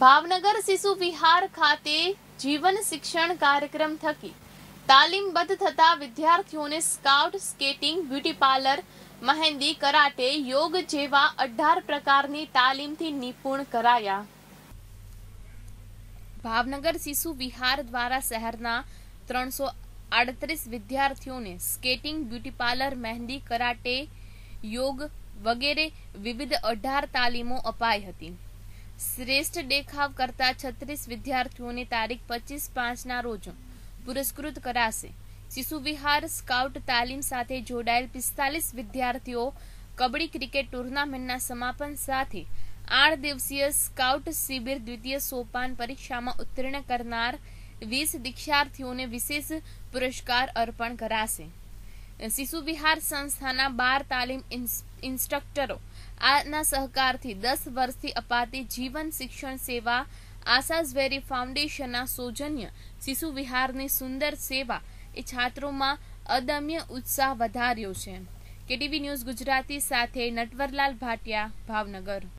ભાવનગર શિશુ વિહાર ખાતે જીવન શિક્ષણ કાર્યક્રમ થકી તાલીમબદ્ધ થતા વિદ્યાર્થીઓને scout skating beauty parlour mehndi karate yoga જેવા અઢાર પ્રકારની તાલીમથી નિપુણ કરાયા ભાવનગર શિશુ વિહાર દ્વારા શહેરના ત્રણસો આડત્રીસ વિદ્યાર્થીઓને skating beauty parlour mehndi karate yoga વગેરે વિવિધ અઢાર તાલીમો અપાઈ હતી શ્રેષ્ઠ દેખાવ કરતા છત્રીસ વિદ્યાર્થીઓની તારીખ પચીસ પાંચના રોજ પુરસ્કૃત કરાશે શિશુ વિહાર સ્કાઉટ તાલીમ સાથે જોડાયેલ પિસ્તાલીસ વિદ્યાર્થીઓ કબડ્ડી ક્રિકેટ ટુર્નામેન્ટના સમાપન સાથે આઠ દિવસીય સ્કાઉટ શિબિર દ્વિતીય સોપાન પરીક્ષામાં ઉત્તીર્ણ કરનાર વીસ દીક્ષાર્થીઓને વિશેષ પુરસ્કાર અર્પણ કરાશે શિશુ વિહાર સંસ્થાના બાર તાલીમ ઇન્સ્ટ્રક્ટરો આના સહકારથી દસ વર્ષથી અપાતી જીવન શિક્ષણ સેવા આશા ઝવેરી ફાઉન્ડેશનના સૌજન્ય શિશુ વિહારની સુંદર સેવા એ છાત્રોમાં અદમ્ય ઉત્સાહ વધાર્યો છે કેટીવી ન્યૂઝ ગુજરાતી સાથે નટવરલાલ ભાટિયા ભાવનગર